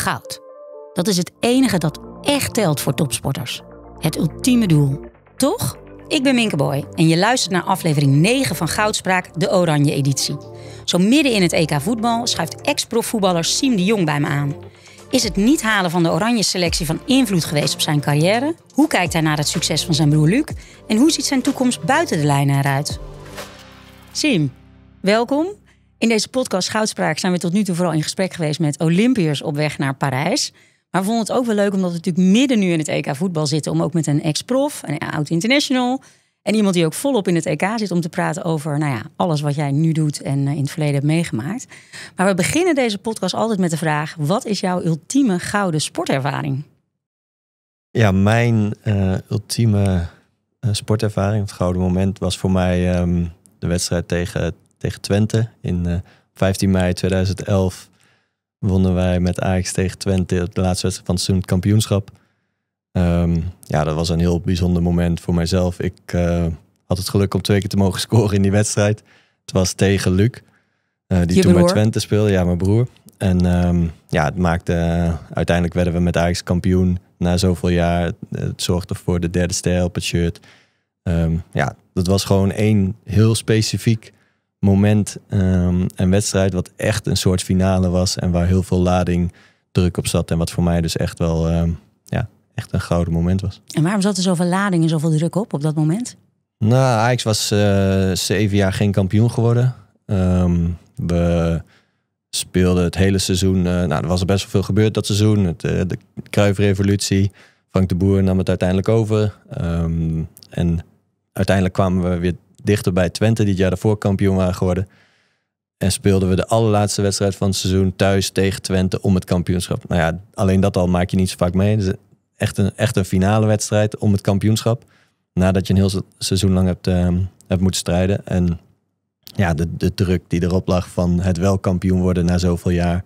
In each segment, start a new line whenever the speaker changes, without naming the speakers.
goud. Dat is het enige dat echt telt voor topsporters. Het ultieme doel. Toch? Ik ben Minke Boy en je luistert naar aflevering 9 van Goudspraak, de Oranje Editie. Zo midden in het EK voetbal schuift ex-profvoetballer Siem de Jong bij me aan. Is het niet halen van de Oranje selectie van invloed geweest op zijn carrière? Hoe kijkt hij naar het succes van zijn broer Luc? En hoe ziet zijn toekomst buiten de lijnen eruit? Sim, welkom. In deze podcast Goudspraak zijn we tot nu toe vooral in gesprek geweest met Olympiërs op weg naar Parijs. Maar we vonden het ook wel leuk omdat we natuurlijk midden nu in het EK voetbal zitten. Om ook met een ex-prof, een oud-international en iemand die ook volop in het EK zit om te praten over nou ja, alles wat jij nu doet en eh, in het verleden hebt meegemaakt. Maar we beginnen deze podcast altijd met de vraag: wat is jouw ultieme gouden sportervaring?
Ja, mijn eh, ultieme uh, sportervaring, het gouden moment, was voor mij ehm, de wedstrijd tegen tegen Twente. In 15 eh, mei 2011 wonnen wij met Ajax tegen Twente de laatste wedstrijd van het seizoen kampioenschap. Ehm, ja, dat was een heel bijzonder moment voor mijzelf. Ik eh, had het geluk om twee keer te mogen scoren in die wedstrijd. Het was tegen Luc, eh, die toen bij Twente speelde. Ja, mijn broer. En ehm, ja, het maakte, uiteindelijk werden we met Ajax kampioen na zoveel jaar. Het zorgde voor de derde stijl op het shirt. Ehm, ja, dat was gewoon één heel specifiek moment ehm, en wedstrijd wat echt een soort finale was en waar heel veel lading druk op zat en wat voor mij dus echt wel ehm, ja, echt een gouden moment was.
En waarom zat er zoveel lading en zoveel druk op op dat moment?
Nou, Ajax was uh, zeven jaar geen kampioen geworden. Ehm, we speelden het hele seizoen, eh, nou er was best wel veel gebeurd dat seizoen. Het, eh, de Kruifrevolutie, Frank de Boer nam het uiteindelijk over. en uiteindelijk kwamen we weer dichter bij Twente, die het jaar daarvoor kampioen waren geworden. En speelden we de allerlaatste wedstrijd van het seizoen thuis tegen Twente om het kampioenschap. Nou ja, alleen dat al maak je niet zo vaak mee. Dus echt een, echt een finale wedstrijd om het kampioenschap. Nadat je een heel seizoen lang hebt, ehm, hebt moeten strijden. En ja, de, de druk die erop lag van het wel kampioen worden na zoveel jaar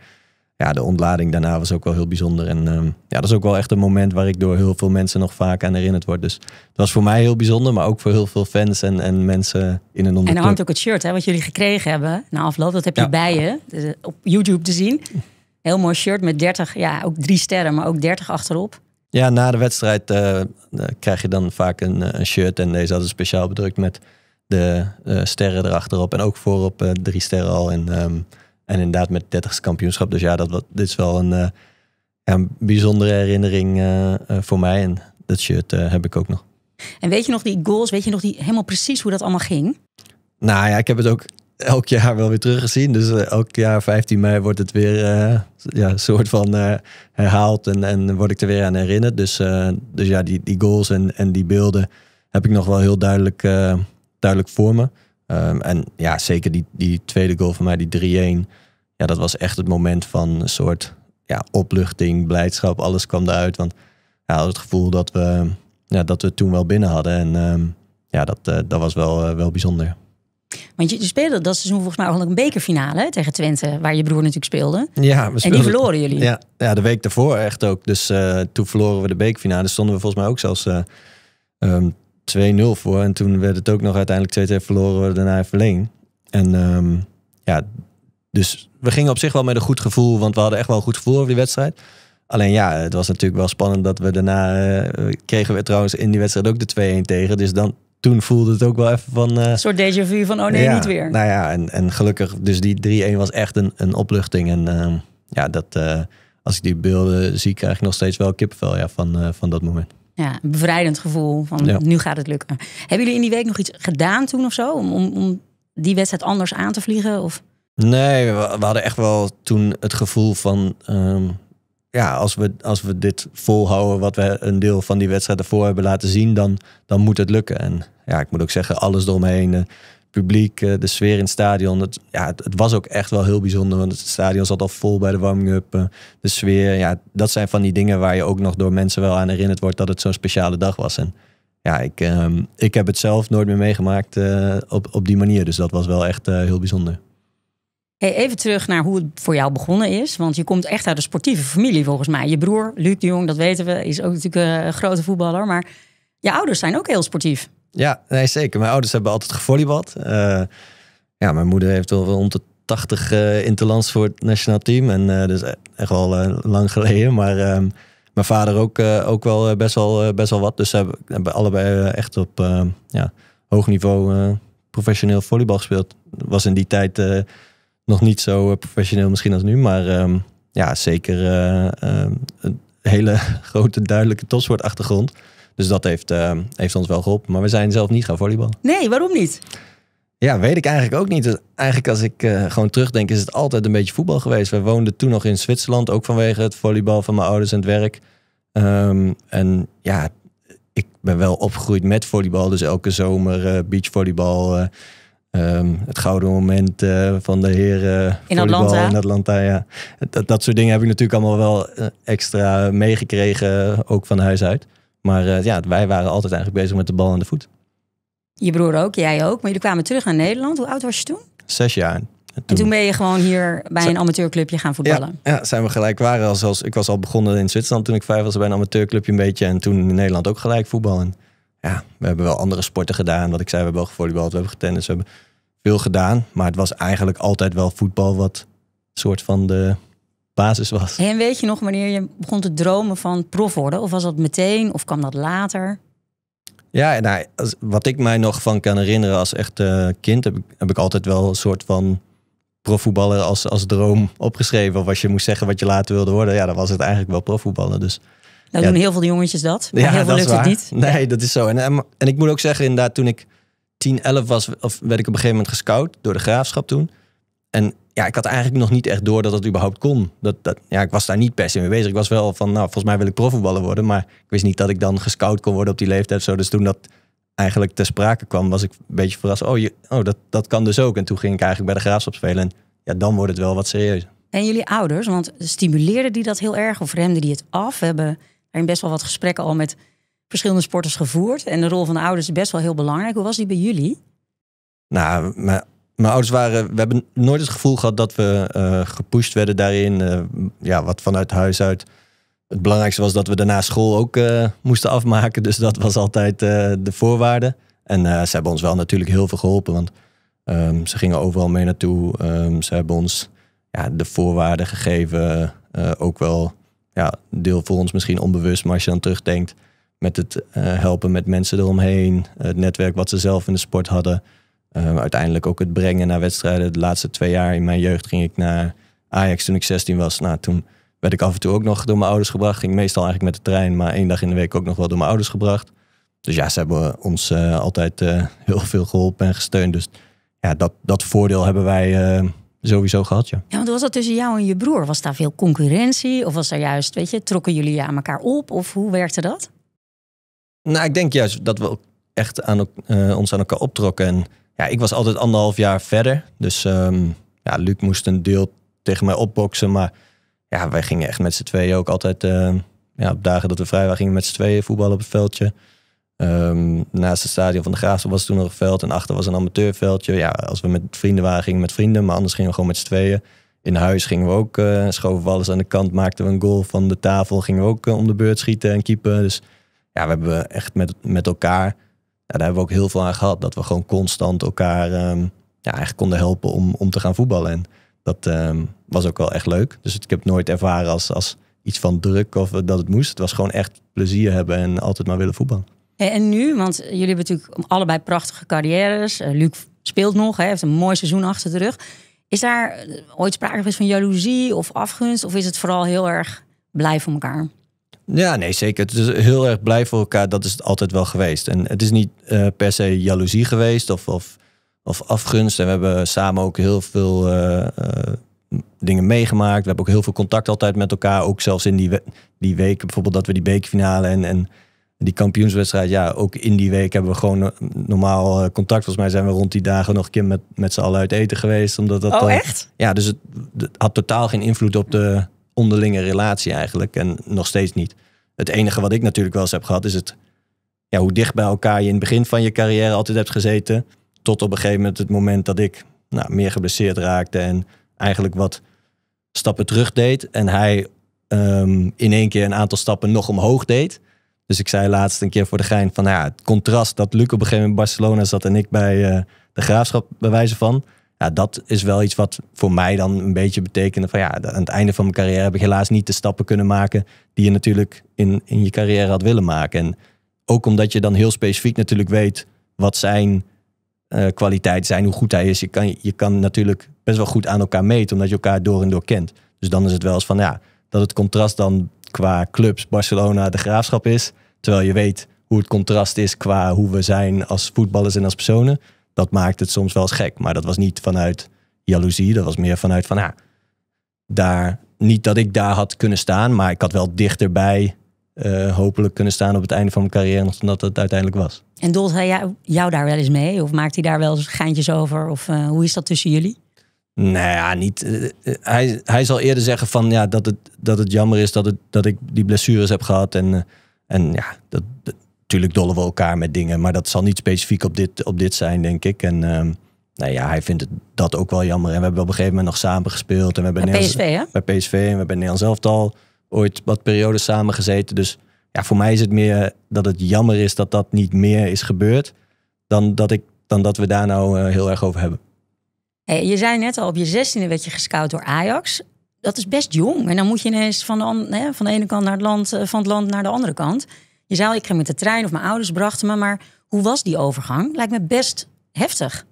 ja, de ontlading daarna was ook wel heel bijzonder. En ehm, ja, dat is ook wel echt een moment waar ik door heel veel mensen nog vaak aan herinnerd word. Dus dat was voor mij heel bijzonder, maar ook voor heel veel fans en, en mensen in een onderwijs. En dan hangt ook
het shirt hè, wat jullie gekregen hebben na afloop. Dat heb je bij je dus eh, op YouTube te zien. Heel mooi shirt met 30, ja, ook drie sterren, maar ook 30 achterop.
Ja, na de wedstrijd eh, eh, krijg je dan vaak een, een shirt. En deze hadden speciaal bedrukt met de uh, sterren erachterop. En ook voorop uh, drie sterren al. En ehm, en inderdaad met 30ste kampioenschap. Dus ja, dat, dit is wel een, eh, bijzondere herinnering eh, eh, voor mij. En dat shirt heb ik ook nog.
En weet je nog die goals? Weet je nog die, helemaal precies hoe dat allemaal ging?
Nou ja, ik heb het ook elk jaar wel weer teruggezien. Dus elk jaar 15 mei wordt het weer ja, soort van herhaald en, en word ik er weer aan herinnerd. Dus, dus ja, die, die goals en, en die beelden heb ik nog wel heel duidelijk, duidelijk voor me. Ehm, en ja, zeker die, die tweede goal van mij, die 3-1. Ja, dat was echt het moment van een soort ja, opluchting, blijdschap. Alles kwam eruit. Want ja, had het gevoel dat we, ja, dat we toen wel binnen hadden. En ehm, ja, dat, eh, dat was wel, eh, wel bijzonder.
Want je, speelde dat seizoen volgens mij ook een bekerfinale tegen Twente, waar je broer natuurlijk speelde.
Ja, we en die verloren jullie. Ja, ja, de week daarvoor echt ook. Dus eh, toen verloren we de bekerfinale. Stonden we volgens mij ook zelfs ehm, 2-0 voor. En toen werd het ook nog uiteindelijk 2-2 verloren. We daarna verleen En ehm, ja, dus we gingen op zich wel met een goed gevoel. Want we hadden echt wel een goed gevoel over die wedstrijd. Alleen ja, het was natuurlijk wel spannend dat we daarna... Eh, kregen we trouwens in die wedstrijd ook de 2-1 tegen. Dus dan, toen voelde het ook wel even van... Eh, een
soort deja vu van oh nee, niet weer.
Nou ja, en, en gelukkig. Dus die 3-1 was echt een, een opluchting. En ehm, ja, dat eh, als ik die beelden zie, krijg ik nog steeds wel kippenvel ja, van, van dat moment
ja, een bevrijdend gevoel van nu gaat het lukken. Hebben jullie in die week nog iets gedaan toen of zo? Om, om, om die wedstrijd anders aan te vliegen? Of?
Nee, we, hadden echt wel toen het gevoel van... Ehm, ja, als we, als we dit volhouden, wat we een deel van die wedstrijd ervoor hebben laten zien, dan, dan moet het lukken. En ja, ik moet ook zeggen, alles eromheen. Eh, publiek, eh, de sfeer in het stadion. Het, ja, het, was ook echt wel heel bijzonder, want het stadion zat al vol bij de warming-up. Eh, de sfeer, ja, dat zijn van die dingen waar je ook nog door mensen wel aan herinnerd wordt dat het zo'n speciale dag was. En ja, ik, ehm, ik heb het zelf nooit meer meegemaakt eh, op, op die manier. Dus dat was wel echt heel bijzonder.
even terug naar hoe het voor jou begonnen is. Want je komt echt uit een sportieve familie volgens mij. Je broer, Luc de Jong, dat weten we, is ook natuurlijk een grote voetballer. Maar je ouders zijn ook heel sportief.
Ja, nee, zeker. Mijn ouders hebben altijd gevolleybald. Eh, ja, mijn moeder heeft wel rond de 80 uh, eh, interlands voor het nationaal team. En uh, dus echt wel lang geleden. Maar ehm, mijn vader ook, ook wel best wel, best wel wat. Dus ze hebben, allebei echt op ja, hoog niveau professioneel volleybal gespeeld. Was in die tijd nog niet zo professioneel misschien als nu. Maar ehm, ja, zeker ehm, een hele grote duidelijke topsportachtergrond. achtergrond dus dat heeft, eh, heeft ons wel geholpen. Maar we zijn zelf niet gaan volleyballen.
Nee, waarom niet?
Ja, weet ik eigenlijk ook niet. Dus eigenlijk als ik eh, gewoon terugdenk, is het altijd een beetje voetbal geweest. Wij woonden toen nog in Zwitserland, ook vanwege het volleybal van mijn ouders en het werk. Ehm, en ja, ik ben wel opgegroeid met volleybal. Dus elke zomer uh, beachvolleybal. Ehm, het gouden moment van de heren in Atlanta. In Atlanta ja. dat, dat soort dingen heb ik natuurlijk allemaal wel extra meegekregen, ook van huis uit. Maar eh, ja, wij waren altijd eigenlijk bezig met de bal en de voet.
Je broer ook, jij ook. Maar jullie kwamen terug naar Nederland. Hoe oud was je toen?
Zes jaar. En toen,
ben je gewoon hier bij een amateurclubje gaan voetballen?
Ja, zijn we gelijk waren. Als, als, ik was al begonnen in Zwitserland toen ik vijf was bij een amateurclubje een beetje. En toen in Nederland ook gelijk voetballen. Ja, we hebben wel andere sporten gedaan. Wat ik zei, we hebben ook volleybal, we hebben getennis, we hebben veel gedaan. Maar het was eigenlijk altijd wel voetbal wat soort van de basis was. En
weet je nog wanneer je begon te dromen van prof worden? Of was dat meteen of kwam dat later?
Ja, nou, wat ik mij nog van kan herinneren als echt kind, heb ik, heb ik altijd wel een soort van profvoetballer als, als droom opgeschreven. Of als je moest zeggen wat je later wilde worden, ja, dan was het eigenlijk wel profvoetballer. Dus, nou doen
heel veel jongetjes dat, ja, heel veel lukt niet. Nee,
dat is zo. En, en, ik moet ook zeggen, inderdaad, toen ik 10, 11 was, of werd ik op een gegeven moment gescout door de graafschap toen. En ja, ik had eigenlijk nog niet echt door dat dat überhaupt kon. Dat, dat, ja, ik was daar niet per se mee bezig. Ik was wel van, nou, volgens mij wil ik profvoetballer worden. Maar ik wist niet dat ik dan gescout kon worden op die leeftijd. Zo. Dus toen dat eigenlijk ter sprake kwam, was ik een beetje verrast. Oh, je, oh dat, dat kan dus ook. En toen ging ik eigenlijk bij de Graafschap spelen. En ja, dan wordt het wel wat serieus.
En jullie ouders, want stimuleerden die dat heel erg? Of remden die het af? We hebben best wel wat gesprekken al met verschillende sporters gevoerd. En de rol van de ouders is best wel heel belangrijk. Hoe was die bij jullie?
Nou, mijn mijn ouders waren, we hebben nooit het gevoel gehad dat we uh, gepusht werden daarin. Eh, ja, wat vanuit huis uit. Het belangrijkste was dat we daarna school ook eh, moesten afmaken. Dus dat was altijd de voorwaarde. En ze hebben ons wel natuurlijk heel veel geholpen. Want ehm, ze gingen overal mee naartoe. Ehm, ze hebben ons ja, de voorwaarden gegeven. ook wel ja, deel voor ons misschien onbewust. Maar als je dan terugdenkt met het helpen met mensen eromheen. Het netwerk wat ze zelf in de sport hadden. Ehm, uiteindelijk ook het brengen naar wedstrijden. De laatste twee jaar in mijn jeugd ging ik naar Ajax toen ik 16 was. Nou, toen werd ik af en toe ook nog door mijn ouders gebracht. Ging meestal eigenlijk met de trein, maar één dag in de week ook nog wel door mijn ouders gebracht. Dus ja, ze hebben ons eh, altijd eh, heel veel geholpen en gesteund. Dus ja, dat, dat voordeel hebben wij eh, sowieso gehad, ja. Ja,
want was dat tussen jou en je broer? Was daar veel concurrentie? Of was daar juist, weet je, trokken jullie aan elkaar op? Of hoe werkte dat?
Nou, ik denk juist dat we echt aan, ons aan elkaar optrokken. En ja, ik was altijd anderhalf jaar verder. Dus um, ja, Luc moest een deel tegen mij opboksen. Maar ja, wij gingen echt met z'n tweeën ook altijd... Uh, ja, op dagen dat we vrij waren, gingen we met z'n tweeën voetballen op het veldje. Ehm, naast het stadion van de Graafse was toen nog een veld. En achter was een amateurveldje. Ja, als we met vrienden waren, gingen we met vrienden. Maar anders gingen we gewoon met z'n tweeën. In huis gingen we ook, eh, schoven we alles aan de kant, maakten we een goal van de tafel, gingen we ook eh, om de beurt schieten en keeper Dus ja, we hebben echt met, met elkaar daar hebben we ook heel veel aan gehad. Dat we gewoon constant elkaar ehm, ja, eigenlijk konden helpen om, om te gaan voetballen. En dat ehm, was ook wel echt leuk. Dus ik heb het nooit ervaren als, als iets van druk of dat het moest. Het was gewoon echt plezier hebben en altijd maar willen voetballen.
En nu, want jullie hebben natuurlijk allebei prachtige carrières. Eh, Luc speelt nog, heeft een mooi seizoen achter de rug. Is daar eh, ooit sprake geweest van jaloezie of afgunst? Of is het vooral heel erg blij voor elkaar?
Ja, nee, zeker. Het is heel erg blij voor elkaar. Dat is het altijd wel geweest. En het is niet eh, per se jaloezie geweest of, of, of afgunst. En we hebben samen ook heel veel eh, eh, dingen meegemaakt. We hebben ook heel veel contact altijd met elkaar. Ook zelfs in die, die week, bijvoorbeeld dat we die bekerfinale en, en die kampioenswedstrijd. Ja, ook in die week hebben we gewoon normaal contact. Volgens mij zijn we rond die dagen nog een keer met, met z'n allen uit eten geweest. Omdat dat, oh, echt? Ja, dus het had totaal geen invloed op de onderlinge relatie eigenlijk. En nog steeds niet. Het enige wat ik natuurlijk wel eens heb gehad is het, ja, hoe dicht bij elkaar je in het begin van je carrière altijd hebt gezeten. Tot op een gegeven moment het moment dat ik nou, meer geblesseerd raakte en eigenlijk wat stappen terug deed. En hij ehm, in één keer een aantal stappen nog omhoog deed. Dus ik zei laatst een keer voor de gein van nou ja, het contrast dat Luc op een gegeven moment in Barcelona zat en ik bij eh, de graafschap bij wijze van. Ja, dat is wel iets wat voor mij dan een beetje betekende van ja, aan het einde van mijn carrière heb ik helaas niet de stappen kunnen maken die je natuurlijk in, in je carrière had willen maken. En ook omdat je dan heel specifiek natuurlijk weet wat zijn eh, kwaliteiten zijn, hoe goed hij is. Je kan, je kan natuurlijk best wel goed aan elkaar meten, omdat je elkaar door en door kent. Dus dan is het wel eens van ja, dat het contrast dan qua clubs Barcelona de graafschap is. Terwijl je weet hoe het contrast is qua hoe we zijn als voetballers en als personen dat maakt het soms wel eens gek. Maar dat was niet vanuit jaloezie. Dat was meer vanuit van, ja, ah, daar, niet dat ik daar had kunnen staan. Maar ik had wel dichterbij eh, hopelijk kunnen staan op het einde van mijn carrière dan dat het uiteindelijk was.
En doelt hij jou, daar wel eens mee? Of maakt hij daar wel eens geintjes over? Of eh, hoe is dat tussen jullie?
Nou ja, niet. Eh, hij, hij zal eerder zeggen van ja, dat het, dat het jammer is dat, het, dat ik die blessures heb gehad. En, en ja, dat, natuurlijk dollen we elkaar met dingen, maar dat zal niet specifiek op dit, op dit zijn, denk ik. En ehm, nou ja, hij vindt het, dat ook wel jammer. En we hebben op een gegeven moment nog samen gespeeld. En we hebben bij PSV, hè? Bij PSV en we hebben Nederland zelf al ooit wat periodes samen gezeten. Dus ja, voor mij is het meer dat het jammer is dat dat niet meer is gebeurd. Dan dat, ik, dan dat we daar nou eh, heel erg over hebben.
Hey, je zei net al, op je zestiende werd je gescout door Ajax. Dat is best jong. En dan moet je ineens van de, van de ene kant naar het land, eh, van het land naar de andere kant. Je zou, ik ging met de trein of mijn ouders brachten me. Maar hoe was die overgang? Lijkt me best heftig.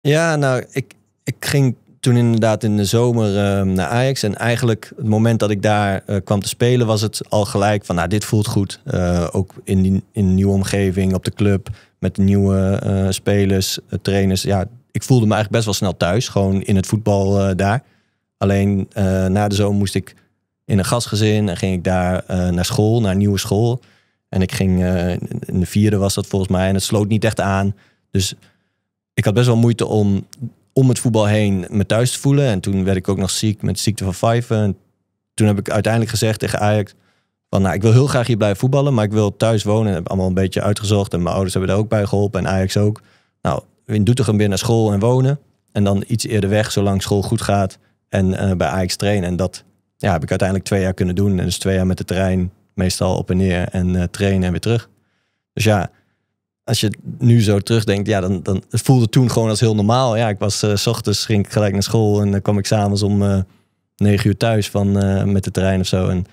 Ja, nou, ik, ik ging toen inderdaad in de zomer ehm, naar Ajax. En eigenlijk het moment dat ik daar eh, kwam te spelen was het al gelijk van... nou, dit voelt goed. Eh, ook in, die, in een nieuwe omgeving, op de club, met de nieuwe eh, spelers, trainers. Ja, ik voelde me eigenlijk best wel snel thuis, gewoon in het voetbal daar. Alleen na de zomer moest ik in een gastgezin en ging ik daar naar school, naar een nieuwe school... En ik ging, eh, in de vierde was dat volgens mij, en het sloot niet echt aan. Dus ik had best wel moeite om om het voetbal heen me thuis te voelen. En toen werd ik ook nog ziek met ziekte van vijven. toen heb ik uiteindelijk gezegd tegen Ajax... Van, nou, ik wil heel graag hier blijven voetballen, maar ik wil thuis wonen. En heb allemaal een beetje uitgezocht. En mijn ouders hebben daar ook bij geholpen en Ajax ook. Nou, in Doetinchem weer naar school en wonen. En dan iets eerder weg, zolang school goed gaat. En eh, bij Ajax trainen. En dat ja, heb ik uiteindelijk twee jaar kunnen doen. En dus twee jaar met de trein meestal op en neer en eh, trainen en weer terug. Dus ja, als je nu zo terugdenkt, ja, dan, dan het voelde toen gewoon als heel normaal. Ja, ik was eh, s ochtends ging ik gelijk naar school en dan kwam ik s'avonds om eh, negen uur thuis van, met de trein of zo. En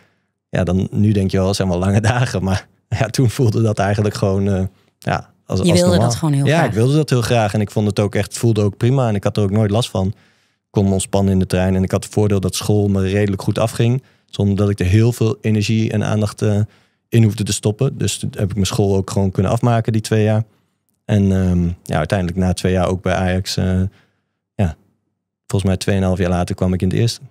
ja, dan nu denk je wel, het zijn wel lange dagen. Maar ja, toen voelde dat eigenlijk gewoon ja, als, je wilde dat gewoon heel graag. Ja, ik wilde dat heel graag. En ik vond het ook echt, voelde ook prima. En ik had er ook nooit last van. Ik kon ontspannen in de trein. En ik had het voordeel dat school me redelijk goed afging. Zonder dat ik er heel veel energie en aandacht eh, in hoefde te stoppen. Dus heb ik mijn school ook gewoon kunnen afmaken die twee jaar. En ehm, ja, uiteindelijk na twee jaar ook bij Ajax. Eh, ja, volgens mij tweeënhalf jaar later kwam ik in het eerste.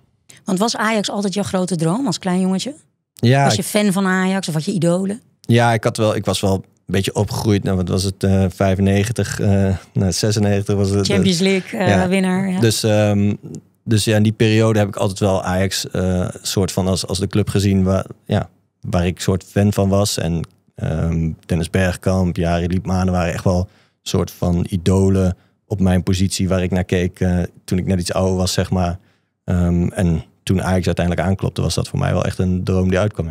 Want was Ajax altijd jouw grote droom als klein jongetje? Ja, was je fan van Ajax of had je idolen?
Ja, ik, had wel, ik was wel een beetje opgegroeid. Nou, wat was het? Uh, 95, uh, 96 was het. Eh, Champions League winnaar. Ja. Dus ehm, dus ja, in die periode heb ik altijd wel Ajax uh, soort van als, als de club gezien waar, ja, waar ik soort fan van was. En um, Dennis Bergkamp, Jari Liepmanen waren echt wel soort van idolen op mijn positie waar ik naar keek eh, toen ik net iets ouder was, zeg maar. Ehm, en toen Ajax uiteindelijk aanklopte, was dat voor mij wel echt een droom die uitkwam.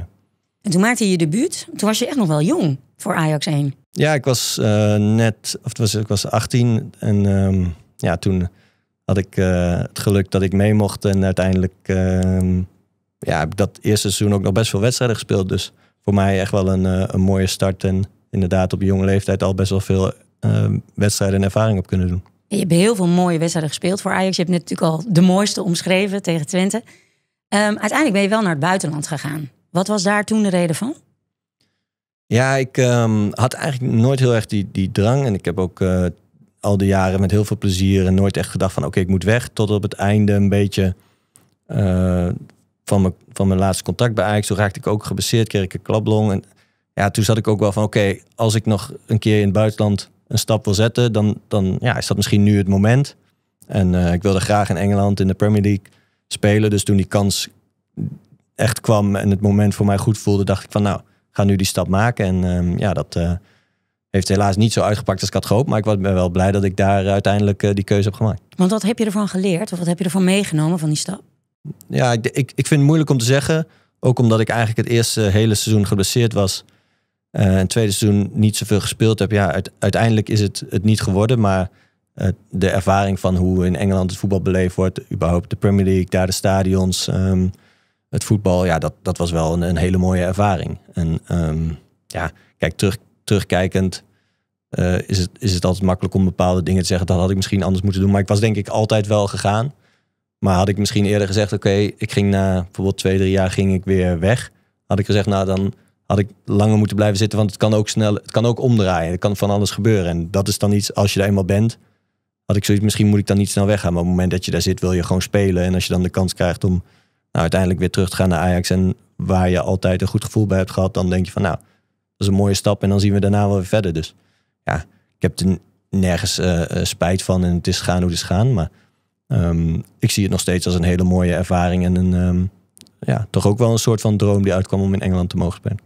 En toen maakte je je debuut. Toen was je echt nog wel jong voor Ajax 1.
Ja, ik was eh, net, of was, ik was 18 en ehm, ja, toen had ik eh, het geluk dat ik mee mocht. En uiteindelijk ehm, ja, heb ik dat eerste seizoen ook nog best veel wedstrijden gespeeld. Dus voor mij echt wel een, eh, een mooie start. En inderdaad op jonge leeftijd al best wel veel ehm, wedstrijden en ervaring op kunnen doen.
Je hebt heel veel mooie wedstrijden gespeeld voor Ajax. Je hebt natuurlijk al de mooiste omschreven tegen Twente. Ehm, uiteindelijk ben je wel naar het buitenland gegaan. Wat was daar toen de reden van?
Ja, ik had eigenlijk nooit heel erg die, die drang. En ik heb ook eh, al die jaren met heel veel plezier en nooit echt gedacht van oké, ik moet weg. Tot op het einde een beetje eh, van, mijn, van mijn laatste contact bij Ajax. Toen raakte ik ook gebaseerd, kreeg ik een klablong. En ja, toen zat ik ook wel van oké, als ik nog een keer in het buitenland een stap wil zetten, dan, dan ja, is dat misschien nu het moment. En eh, ik wilde graag in Engeland in de Premier League spelen. Dus toen die kans echt kwam en het moment voor mij goed voelde, dacht ik van nou, ga nu die stap maken. En ehm, ja, dat... Eh, heeft helaas niet zo uitgepakt als ik had gehoopt. Maar ik was ben wel blij dat ik daar uiteindelijk eh, die keuze heb gemaakt.
Want wat heb je ervan geleerd? Of wat heb je ervan meegenomen van die stap?
Ja, ik, ik, ik vind het moeilijk om te zeggen. Ook omdat ik eigenlijk het eerste eh, hele seizoen geblesseerd was. Eh, en het tweede seizoen niet zoveel gespeeld heb. Ja, uiteindelijk is het het niet geworden. Maar de ervaring van hoe in Engeland het voetbal beleefd wordt. Überhaupt de Premier League, daar de stadions. Ehm, het voetbal, ja, dat, dat was wel een, een hele mooie ervaring. En ehm, ja, kijk, terug, terugkijkend eh, is, het, is het altijd makkelijk om bepaalde dingen te zeggen. Dat had ik misschien anders moeten doen. Maar ik was denk ik altijd wel gegaan. Maar had ik misschien eerder gezegd, oké, ik ging na bijvoorbeeld twee, drie jaar ging ik weer weg. Had ik gezegd, nou dan had ik langer moeten blijven zitten. Want het kan ook snel, het kan ook omdraaien. Het kan van alles gebeuren. En dat is dan iets, als je er eenmaal bent, had ik zoiets, misschien moet ik dan niet snel weggaan. Maar op het moment dat je daar zit, wil je gewoon spelen. En als je dan de kans krijgt om nou, uiteindelijk weer terug te gaan naar Ajax en waar je altijd een goed gevoel bij hebt gehad, dan denk je van nou, dat is een mooie stap en dan zien we daarna wel weer verder. Dus ja, ik heb er nergens eh, eh, spijt van en het is gaan hoe het is gaan. Maar ehm, ik zie het nog steeds als een hele mooie ervaring en een, ehm, ja, toch ook wel een soort van droom die uitkwam om in Engeland te mogen spelen.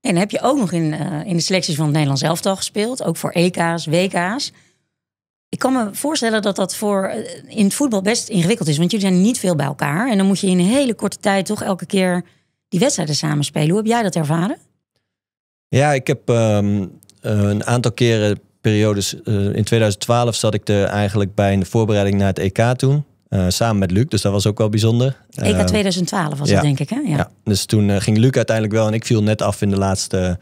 En heb je ook nog in, eh, in de selecties van het Nederlands elftal gespeeld, ook voor EK's, WK's. Ik kan me voorstellen dat dat voor in het voetbal best ingewikkeld is. Want jullie zijn niet veel bij elkaar. En dan moet je in een hele korte tijd toch elke keer die wedstrijden samenspelen. Hoe heb jij dat ervaren?
Ja, ik heb ehm, eh, een aantal keren periodes. Eh, in 2012 zat ik er eigenlijk bij een voorbereiding naar het EK toen. Eh, samen met Luc, dus dat was ook wel bijzonder. EK 2012
ehm, was dat het, denk ik. Hè? Ja. ja.
dus toen ging Luc uiteindelijk wel en ik viel net af in de laatste,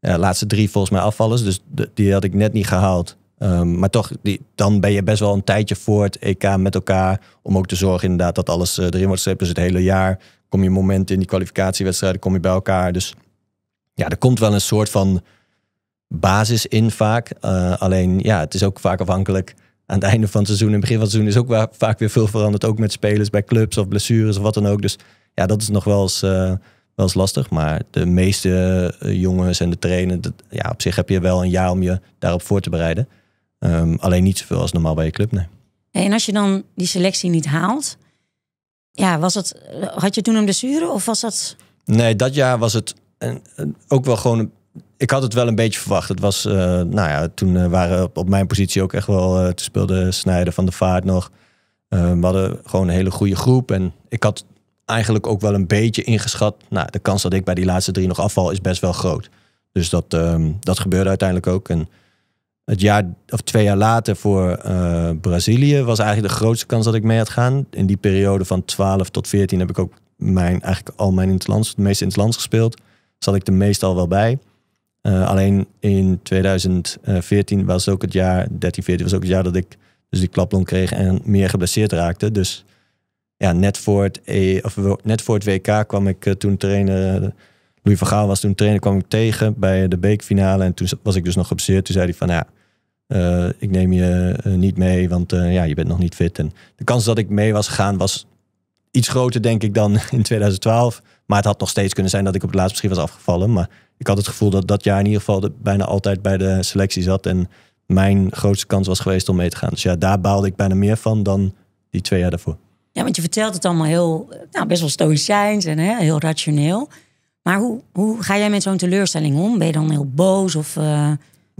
laatste drie, volgens mij, afvallers. Dus die had ik net niet gehaald. Ehm, maar toch, die, dan ben je best wel een tijdje voor het EK met elkaar. Om ook te zorgen inderdaad dat alles erin wordt gestreept. Dus het hele jaar kom je momenten in die kwalificatiewedstrijden kom je bij elkaar. Dus ja, er komt wel een soort van basis in vaak. Eh, alleen ja, het is ook vaak afhankelijk aan het einde van het seizoen het begin van het seizoen is ook vaak weer veel veranderd. Ook met spelers bij clubs of blessures of wat dan ook. Dus ja, dat is nog wel eens, eh, wel eens lastig. Maar de meeste eh, jongens en de trainen dat, ja, op zich heb je wel een jaar om je daarop voor te bereiden. Ehm, alleen niet zoveel als normaal bij je club, nee.
en als je dan die selectie niet haalt, ja, was het, had je toen een blessure of was dat...
Nee, dat jaar was het en, ook wel gewoon ik had het wel een beetje verwacht. Het was, eh, nou ja, toen eh, waren op, op, mijn positie ook echt wel, uh, eh, toen speelde Snijder van de Vaart nog. we hadden gewoon een hele goede groep. En ik had eigenlijk ook wel een beetje ingeschat. Nou, de kans dat ik bij die laatste drie nog afval is best wel groot. Dus dat, ehm, dat gebeurde uiteindelijk ook. En het jaar of twee jaar later voor Brazilië was eigenlijk de grootste kans dat ik mee had gaan. In die periode van 12 tot 14 heb ik ook mijn, eigenlijk al mijn interlands, het meeste interlands gespeeld zat ik er meestal wel bij. Eh, alleen in 2014 was ook het jaar, 13, 14 was ook het jaar dat ik dus die klaplong kreeg en meer geblesseerd raakte. Dus ja, net voor het, e, of, net voor het WK kwam ik eh, toen trainer, eh, Louis van Gaal was toen trainer, kwam ik tegen bij de beekfinale. En toen was ik dus nog geblesseerd. Toen zei hij van ja, ik neem je niet mee, want ja, je bent nog niet fit. En de kans dat ik mee was gegaan was iets groter, denk ik, dan in 2012. Maar het had nog steeds kunnen zijn dat ik op het laatst misschien was afgevallen. Maar ik had het gevoel dat dat jaar in ieder geval bijna altijd bij de selectie zat. En mijn grootste kans was geweest om mee te gaan. Dus ja, daar baalde ik bijna meer van dan die twee jaar daarvoor.
Ja, want je vertelt het allemaal heel, nou, best wel stoïcijns en hè, heel rationeel. Maar hoe, hoe ga jij met zo'n teleurstelling om? Ben je dan heel boos of... Eh,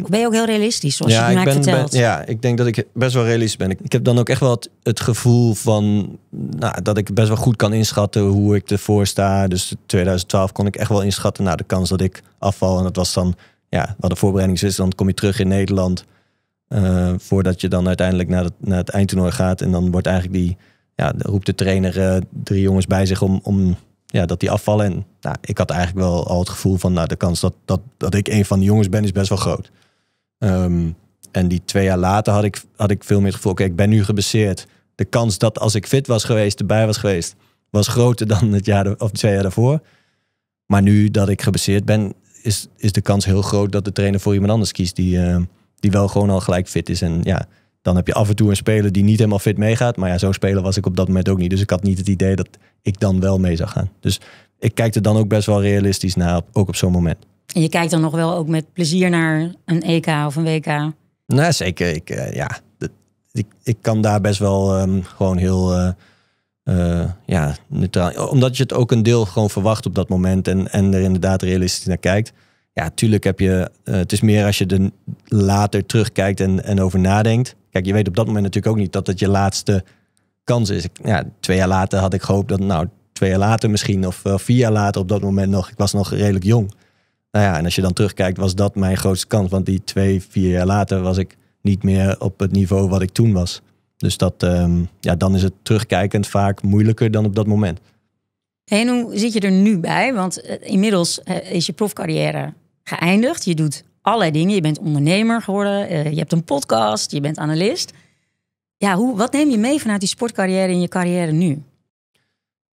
ben je ook heel realistisch, zoals ja, je het ik Ben,
ja, ik denk dat ik best wel realistisch ben. Ik, ik heb dan ook echt wel het, gevoel van... Nou, dat ik best wel goed kan inschatten hoe ik ervoor sta. Dus 2012 kon ik echt wel inschatten... Nou, de kans dat ik afval. En dat was dan... Ja, wat de voorbereiding is, dan kom je terug in Nederland... Eh, voordat je dan uiteindelijk naar het, naar het eindtoernooi gaat. En dan wordt eigenlijk die... Ja, roept de trainer eh, drie jongens bij zich om... om ja, dat die afvallen. En nou, ik had eigenlijk wel al het gevoel van... Nou, de kans dat, dat, dat ik een van de jongens ben is best wel groot. Ehm, en die twee jaar later had ik, had ik veel meer het gevoel, oké, ik ben nu gebaseerd. De kans dat als ik fit was geweest, erbij was geweest, was groter dan het jaar of twee jaar daarvoor. Maar nu dat ik gebaseerd ben, is, is de kans heel groot dat de trainer voor iemand anders kiest die, eh, die wel gewoon al gelijk fit is. En ja, dan heb je af en toe een speler die niet helemaal fit meegaat. Maar ja, zo'n speler was ik op dat moment ook niet. Dus ik had niet het idee dat ik dan wel mee zou gaan. Dus ik kijk er dan ook best wel realistisch naar, ook op zo'n moment.
En je kijkt dan nog wel ook met plezier naar een EK of een WK.
Nou, zeker. Ik, eh, ja, ik, ik kan daar best wel ehm, gewoon heel uh, uh, ja, neutraal. Omdat je het ook een deel gewoon verwacht op dat moment en, en er inderdaad realistisch naar kijkt. Ja, tuurlijk heb je. het is meer als je er later terugkijkt en, en over nadenkt. Kijk, je weet op dat moment natuurlijk ook niet dat het je laatste kans is. Ja, twee jaar later had ik gehoopt dat, nou, twee jaar later misschien, of, of vier jaar later op dat moment nog. Ik was nog redelijk jong. Nou ja, en als je dan terugkijkt, was dat mijn grootste kans. Want die twee, vier jaar later was ik niet meer op het niveau wat ik toen was. Dus dat, ehm, ja, dan is het terugkijkend vaak moeilijker dan op dat moment.
en hoe zit je er nu bij? Want eh, inmiddels eh, is je profcarrière geëindigd. Je doet allerlei dingen. Je bent ondernemer geworden. Eh, je hebt een podcast. Je bent analist. Ja, hoe, wat neem je mee vanuit die sportcarrière in je carrière nu?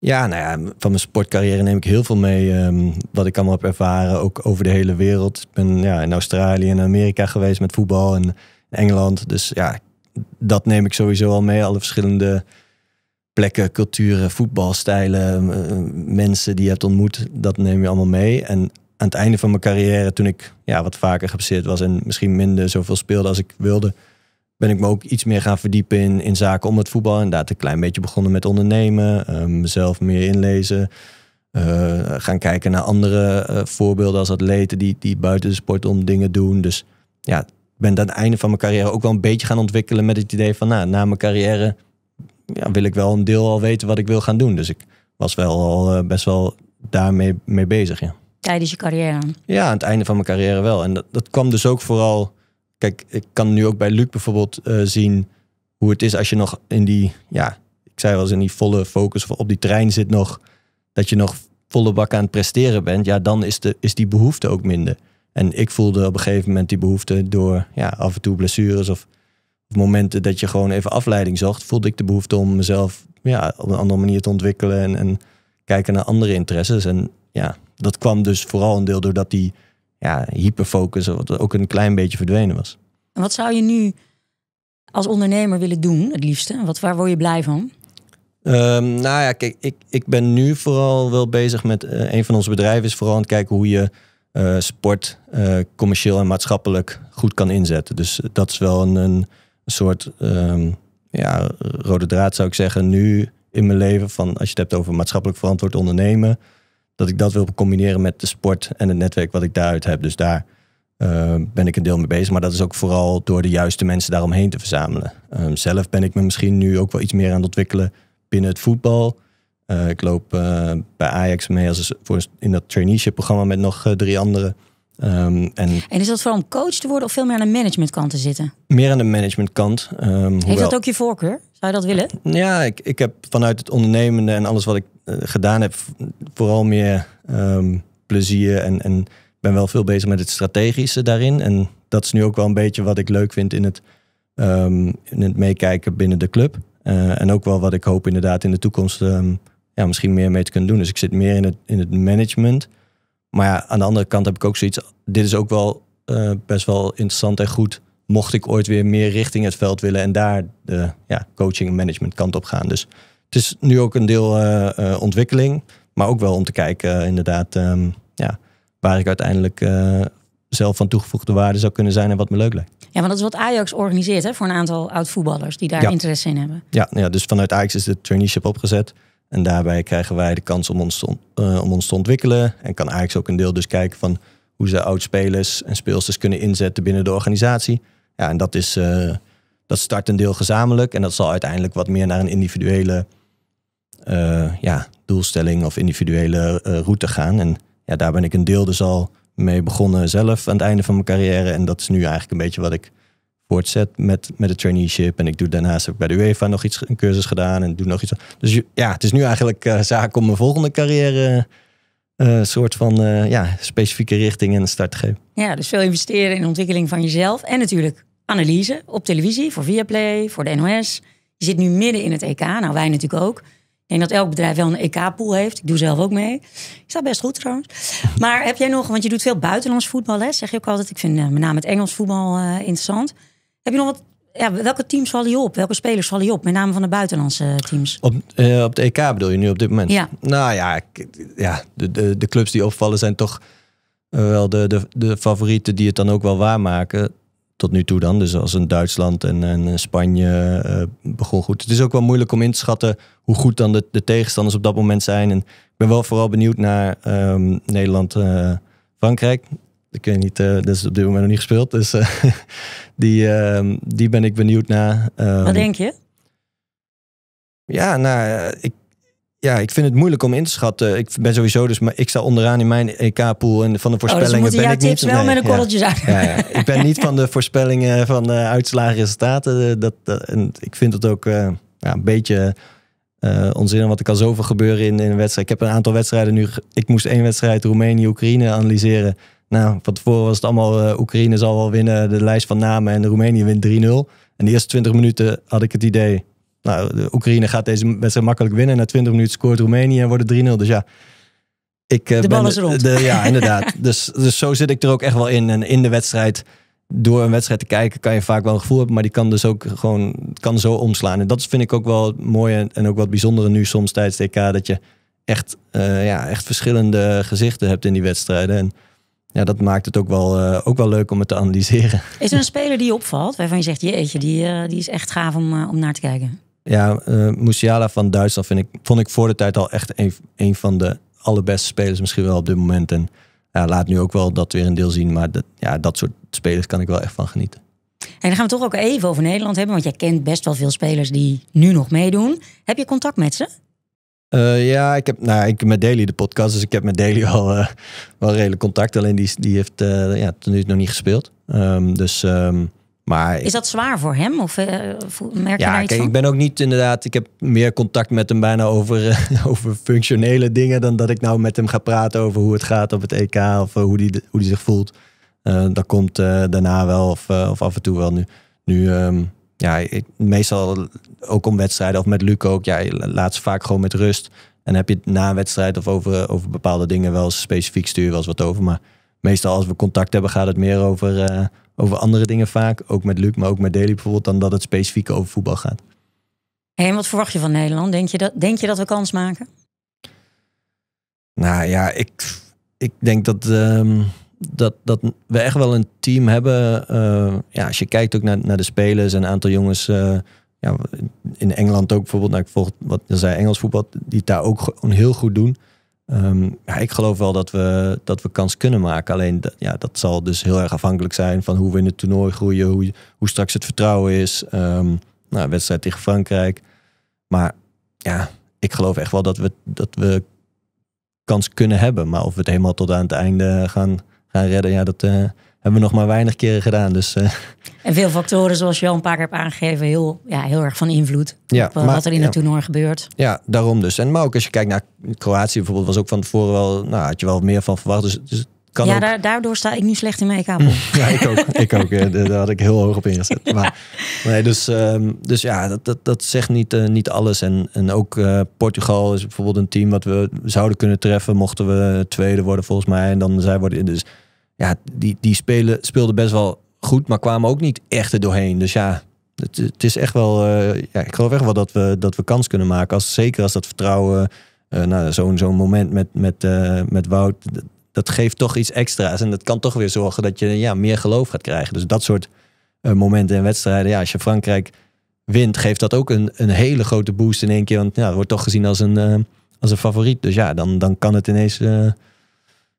Ja, nou ja, van mijn sportcarrière neem ik heel veel mee. Ehm, wat ik allemaal heb ervaren, ook over de hele wereld. Ik ben ja, in Australië en Amerika geweest met voetbal en Engeland. Dus ja, dat neem ik sowieso al mee. Alle verschillende plekken, culturen, voetbalstijlen, ehm, eh, mensen die je hebt ontmoet. Dat neem je allemaal mee. En aan het einde van mijn carrière, toen ik ja, wat vaker gepasseerd was en misschien minder zoveel speelde als ik wilde ben ik me ook iets meer gaan verdiepen in, in zaken om het voetbal. Inderdaad, een klein beetje begonnen met ondernemen, ehm, mezelf meer inlezen. Uh, gaan kijken naar andere eh, voorbeelden als atleten die, die buiten de sport om dingen doen. Dus ja, ben aan het einde van mijn carrière ook wel een beetje gaan ontwikkelen met het idee van nou, na mijn carrière ja, wil ik wel een deel al weten wat ik wil gaan doen. Dus ik was wel al eh, best wel daarmee mee bezig. Ja.
Tijdens je carrière?
Ja, aan het einde van mijn carrière wel. En dat, dat kwam dus ook vooral kijk, ik kan nu ook bij Luc bijvoorbeeld eh, zien hoe het is als je nog in die, ja, ik zei wel eens in die volle focus of op die trein zit nog, dat je nog volle bak aan het presteren bent. Ja, dan is, de, is die behoefte ook minder. En ik voelde op een gegeven moment die behoefte door ja, af en toe blessures of, of momenten dat je gewoon even afleiding zocht, voelde ik de behoefte om mezelf ja, op een andere manier te ontwikkelen en, en kijken naar andere interesses. En ja, dat kwam dus vooral een deel doordat die ja, hyperfocus, wat ook een klein beetje verdwenen was.
En wat zou je nu als ondernemer willen doen, het liefste? Wat, waar word je blij van?
Ehm, nou ja, kijk, ik, ik ben nu vooral wel bezig met eh, een van onze bedrijven is vooral aan het kijken hoe je eh, sport eh, commercieel en maatschappelijk goed kan inzetten. Dus dat is wel een, een soort ehm, ja, rode draad zou ik zeggen nu in mijn leven van als je het hebt over maatschappelijk verantwoord ondernemen dat ik dat wil combineren met de sport en het netwerk wat ik daaruit heb. Dus daar eh, ben ik een deel mee bezig. Maar dat is ook vooral door de juiste mensen daaromheen te verzamelen. Ehm, zelf ben ik me misschien nu ook wel iets meer aan het ontwikkelen binnen het voetbal. Eh, ik loop eh, bij Ajax mee als voor, in dat traineeship programma met nog drie anderen. Ehm, en,
is dat vooral om coach te worden of veel meer aan de managementkant te zitten?
Meer aan de managementkant. Um, Heeft dat ook
je voorkeur? Zou je dat willen?
Ja, ik, ik heb vanuit het ondernemende en alles wat ik eh, gedaan heb, vooral meer ehm, plezier en, en ben wel veel bezig met het strategische daarin. En dat is nu ook wel een beetje wat ik leuk vind in het, ehm, in het meekijken binnen de club. Eh, en ook wel wat ik hoop inderdaad in de toekomst ehm, ja, misschien meer mee te kunnen doen. Dus ik zit meer in het, in het management. Maar ja, aan de andere kant heb ik ook zoiets. Dit is ook wel eh, best wel interessant en goed. Mocht ik ooit weer meer richting het veld willen en daar de ja, coaching en management kant op gaan. Dus het is nu ook een deel eh, eh, ontwikkeling. Maar ook wel om te kijken, eh, inderdaad, ehm, ja, waar ik uiteindelijk zelf van toegevoegde waarde zou kunnen zijn en wat me leuk lijkt.
Ja, want dat is wat Ajax organiseert hè, voor een aantal oud-voetballers die daar interesse in hebben.
Ja, ja, dus vanuit Ajax is de traineeship opgezet. En daarbij krijgen wij de kans om ons, te, om ons te ontwikkelen. En kan Ajax ook een deel dus kijken van hoe ze oud-spelers en speelsters kunnen inzetten binnen de organisatie. Ja, en dat, is, dat start een deel gezamenlijk. En dat zal uiteindelijk wat meer naar een individuele eh, ja, doelstelling of individuele eh, route gaan. En ja, daar ben ik een deel dus al mee begonnen zelf aan het einde van mijn carrière. En dat is nu eigenlijk een beetje wat ik voortzet met, met de traineeship. En ik doe daarnaast ik bij de UEFA nog iets, een cursus gedaan en doe nog iets. Dus ja, het is nu eigenlijk uh, zaak om mijn volgende carrière een soort van ja, specifieke richting en een start te geven.
Ja, dus veel investeren in ontwikkeling van jezelf. En natuurlijk analyse op televisie, voor Viaplay, voor de NOS. Je zit nu midden in het EK, nou wij natuurlijk ook. Ik denk dat elk bedrijf wel een EK-pool heeft. Ik doe zelf ook mee. Ik sta best goed trouwens. Maar heb jij nog, want je doet veel buitenlands voetbal, hè? zeg je ook altijd. Ik vind eh, met name het Engels voetbal eh, interessant. Heb je nog wat ja, welke teams vallen je op? Welke spelers vallen je op? Met name van de buitenlandse eh, teams. Op,
op de EK bedoel je nu op dit moment? Ja. Nou ja, ja de, de, de clubs die opvallen zijn toch wel de, de, de favorieten die het dan ook wel waarmaken tot nu toe dan. Dus als een Duitsland en, en eh, Spanje uh, begon goed. Het is ook wel moeilijk om in te schatten hoe goed dan de, tegenstanders op dat moment zijn. En ik ben wel vooral benieuwd naar ehm, Nederland-Frankrijk. Eh, uh, ik weet niet, dat is op dit moment nog niet gespeeld. Dus die, ehm, die ben ik benieuwd naar. Ehm, Wat denk je? Ja, nou, ik, ja, ik vind het moeilijk om in te schatten. Ik ben sowieso dus, maar ik sta onderaan in mijn EK-pool en van de voorspellingen oh, dus ben ik tips niet. wel met een korreltje ja. ja, ik ben niet van de voorspellingen van uh, eh, uitslagen, resultaten. Eh, dat, eh, en ik vind het ook ja, een beetje onzin, want er kan zoveel gebeuren in, in een wedstrijd. Ik heb een aantal wedstrijden nu. Ik moest één wedstrijd Roemenië-Oekraïne analyseren. Nou, van tevoren was het allemaal Oekraïne zal wel winnen, de lijst van namen en Roemenië wint 3-0. En de eerste 20 minuten had ik het idee, nou, de Oekraïne gaat deze wedstrijd makkelijk winnen. Na 20 minuten scoort Roemenië en wordt het 3-0. Dus ja, ik, eh, de bal is rond. De, ja, inderdaad. dus, dus zo zit ik er ook echt wel in. En in de wedstrijd, door een wedstrijd te kijken, kan je vaak wel een gevoel hebben. Maar die kan dus ook gewoon kan zo omslaan. En dat vind ik ook wel mooi en, ook wat bijzondere nu soms tijdens DK, e Dat je echt, eh, ja, echt verschillende gezichten hebt in die wedstrijden. En ja, dat maakt het ook wel, eh, ook wel leuk om het te analyseren.
Is er een speler die opvalt waarvan je zegt, jeetje, die, die is echt gaaf om, om naar te kijken?
Ja, uh, Musiala van Duitsland vind ik, vond ik voor de tijd al echt een, van de allerbeste spelers misschien wel op dit moment. En laat nu ook wel dat weer een deel zien. Maar dat, ja, dat soort spelers kan ik wel echt van genieten.
En dan gaan we toch ook even over Nederland hebben. Want jij kent best wel veel spelers die nu nog meedoen. Heb je contact met ze?
Eh, ja, ik heb nou, ik, met Daily de podcast, dus ik heb met Daily al eh, wel redelijk contact. Alleen die, die heeft uh, ja, tot nu nog niet gespeeld. Ehm, dus ehm, maar is
dat zwaar voor hem? Of eh, merk je ja, daar iets van? ik
ben ook niet inderdaad. Ik heb meer contact met hem bijna over, eh, over functionele dingen. dan dat ik nou met hem ga praten over hoe het gaat op het EK. of eh, hoe hij hoe die zich voelt. dat komt daarna wel of, of af en toe wel nu. Nu, ehm, ja, meestal ook om wedstrijden of met Luc ook. Ja, laat ze vaak gewoon met rust. En heb je na een wedstrijd of over, over bepaalde dingen wel specifiek stuur wel eens wat over. Maar meestal als we contact hebben gaat het meer over over andere dingen vaak. Ook met Luc, maar ook met Daily bijvoorbeeld. Dan dat het specifiek over voetbal gaat.
en wat verwacht je van Nederland? Denk je dat, denk je dat we kans maken?
Nou ja, ik, ik denk dat, ehm, dat, dat we echt wel een team hebben. Eh, ja, als je kijkt ook naar, naar de spelers en een aantal jongens. Eh, ja, in Engeland ook bijvoorbeeld. Nou, ik volg wat je zei, Engels voetbal. Die het daar ook gewoon heel goed doen. Ehm, ja, ik geloof wel dat we, dat we kans kunnen maken. Alleen ja, dat zal dus heel erg afhankelijk zijn van hoe we in het toernooi groeien, hoe, hoe straks het vertrouwen is. Um, nou, wedstrijd tegen Frankrijk. Maar ja, ik geloof echt wel dat we, dat we kans kunnen hebben. Maar of we het helemaal tot aan het einde gaan, gaan redden, ja, dat, eh, hebben we nog maar weinig keren gedaan. Dus, eh.
En veel factoren, zoals je al een paar keer hebt aangegeven, heel, ja, heel erg van invloed ja, op eh, wat er in ja. de
toernooi gebeurt. Ja, daarom dus. En maar ook als je kijkt naar Kroatië bijvoorbeeld, was ook van tevoren wel, nou, had je wel meer van verwacht. Dus, dus kan ja,
daardoor sta ik nu slecht in mijn mm, ja, ik ook. ik
ook. Eh, daar had ik heel hoog op ingezet. Maar, nee, dus, ehm, dus ja, dat, dat, dat zegt niet, niet alles. En, en ook Portugal is bijvoorbeeld een team wat we zouden kunnen treffen mochten we tweede worden volgens mij. En dan zij worden... Dus ja, die, die spelen, speelden best wel goed, maar kwamen ook niet echt er doorheen. Dus ja, het, het is echt wel. Eh, ja, ik geloof echt wel dat we, dat we kans kunnen maken. Als, zeker als dat vertrouwen. Uh, nou, zo'n zo'n moment met, met, eh, met Wout. Dat, geeft toch iets extra's. En dat kan toch weer zorgen dat je ja, meer geloof gaat krijgen. Dus dat soort momenten en wedstrijden. Ja, als je Frankrijk wint, geeft dat ook een, een hele grote boost in één keer. Want ja, het wordt toch gezien als een, als een favoriet. Dus ja, dan, dan kan het ineens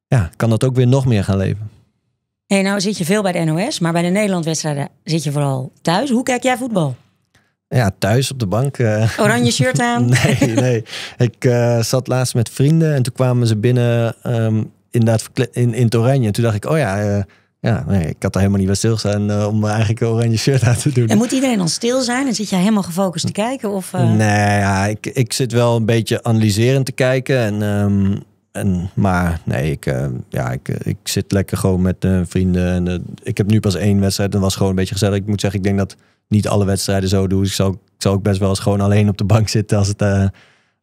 ja, kan dat ook weer nog meer gaan leven.
hey, nou zit je veel bij de NOS, maar bij de wedstrijden zit je vooral thuis. Hoe kijk jij voetbal?
Ja, thuis op de bank. Eh. Oranje shirt aan? nee, nee. Ik eh, zat laatst met vrienden en toen kwamen ze binnen um, inderdaad in, in het oranje. En toen dacht ik, oh ja, eh, ja nee, ik had er helemaal niet bij stilstaan om eigenlijk een oranje shirt aan te doen. En moet iedereen dan
stil zijn en zit jij helemaal gefocust te kijken? Of, Nee,
ja, ik, ik zit wel een beetje analyserend te kijken en... Ehm, en, maar nee, ik, eh, ja, ik, eh, ik zit lekker gewoon met eh, vrienden. En, ik heb nu pas één wedstrijd. Dat was gewoon een beetje gezellig. Ik moet zeggen, ik denk dat niet alle wedstrijden zo doen. ik zal ik zal ook best wel eens gewoon alleen op de bank zitten als het,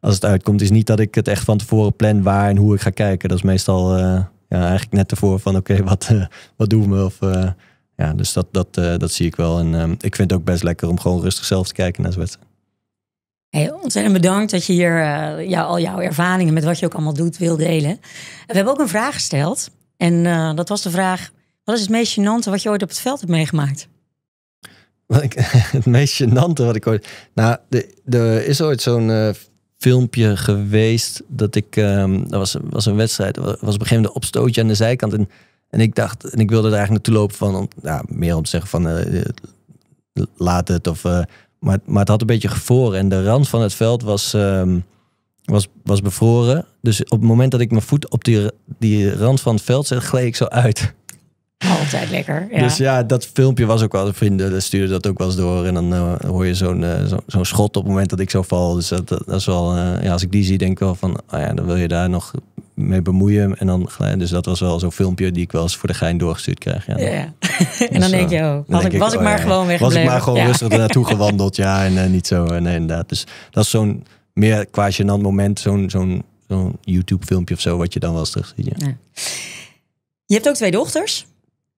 als het uitkomt. Het is niet dat ik het echt van tevoren plan waar en hoe ik ga kijken. Dat is meestal ja, eigenlijk net ervoor van oké, wat, wat doen we? Of, ja, dus dat, dat, dat zie ik wel. En ehm, ik vind het ook best lekker om gewoon rustig zelf te kijken naar zo'n wedstrijd.
Hey, ontzettend bedankt dat je hier eh, jou, al jouw ervaringen met wat je ook allemaal doet wil delen. We hebben ook een vraag gesteld. En eh, dat was de vraag: wat is het meest gênante wat je ooit op het veld hebt meegemaakt?
Wat ik, het meest gênante wat ik ooit. Nou, er is ooit zo'n eh, filmpje geweest dat ik. Um, ehm, dat was, was een wedstrijd. was op een gegeven moment opstootje aan de zijkant. En, en ik dacht, en ik wilde er eigenlijk naartoe lopen van. Om, meer om te zeggen van. laat het of maar, maar het had een beetje gevroren. En de rand van het veld was, um, was, was bevroren. Dus op het moment dat ik mijn voet op die, die rand van het veld zet, gleed ik zo uit.
Altijd lekker. Ja. Dus
ja, dat filmpje was ook wel. Vrienden stuurden dat ook wel eens door. En dan eh, hoor je zo'n eh, zo'n schot op het moment dat ik zo val. Dus dat, dat, is wel. Eh, ja, als ik die zie, denk ik wel van. Oh ja, dan wil je daar nog mee bemoeien. En dan, dus dat was wel zo'n filmpje die ik wel eens voor de gein doorgestuurd krijg. Ja, dus, en dan eh, denk je ook, oh, was, ik, ik oh, maar ja, gewoon weg. Was ik maar gewoon rustig naartoe gewandeld, ja. En, eh, niet zo, eh, nee inderdaad. Dus dat is zo'n meer qua gênant moment, zo'n zo'n YouTube filmpje of zo, wat je dan wel eens terug ziet.
Ja. Je hebt ook twee dochters.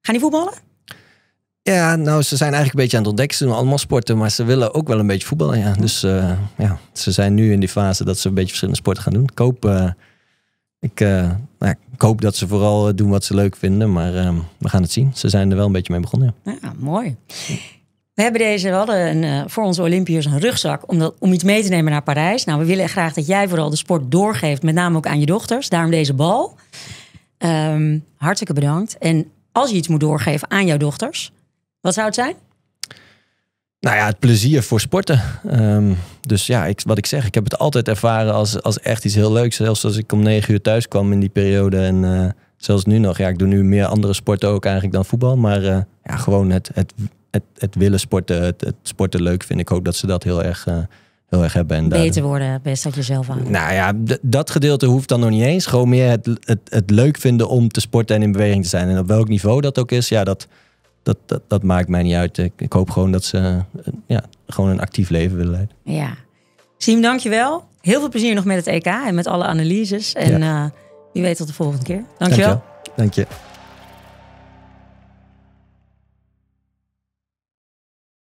Gaan die voetballen?
Ja, nou, ze zijn eigenlijk een beetje aan het ontdekken. Ze doen allemaal sporten, maar ze willen ook wel een beetje voetballen. Ja. Dus ja, ze zijn nu in die fase dat ze een beetje verschillende sporten gaan doen. Koop ik, eh, nou, ik hoop dat ze vooral eh, doen wat ze leuk vinden. Maar ehm, we gaan het zien. Ze zijn er wel een beetje mee begonnen. Ja,
mooi. We hebben deze, hadden een, eh, voor onze Olympiërs een rugzak om, dat, om iets mee te nemen naar Parijs. Nou, we willen graag dat jij vooral de sport doorgeeft, met name ook aan je dochters. Daarom deze bal. Um, hartstikke bedankt. En als je iets moet doorgeven aan jouw dochters, wat zou het zijn?
nou ja, het plezier voor sporten. Ehm, dus ja, ik, wat ik zeg, ik heb het altijd ervaren als, als echt iets heel leuks. Zelfs als ik om negen uur thuis kwam in die periode. En eh, zelfs nu nog. Ja, ik doe nu meer andere sporten ook eigenlijk dan voetbal. Maar eh, ja, gewoon het, het, het, willen sporten, het, sporten leuk vind ik ook dat ze dat heel erg... Eh, heel erg hebben. En Beter
worden, best dat jezelf aan.
Nou ja, dat gedeelte hoeft dan nog niet eens. Gewoon meer het, het, het leuk vinden om te sporten en in beweging te zijn. En op welk niveau dat ook is, ja, dat, dat, dat, dat maakt mij niet uit. Ik, hoop gewoon dat ze eh, ja, gewoon een actief leven willen leiden.
Ja. Siem, dankjewel. Heel veel plezier nog met het EK en met alle analyses. En ja. Eh, wie weet tot de volgende
keer. Dankjewel. Dank je. Dank je.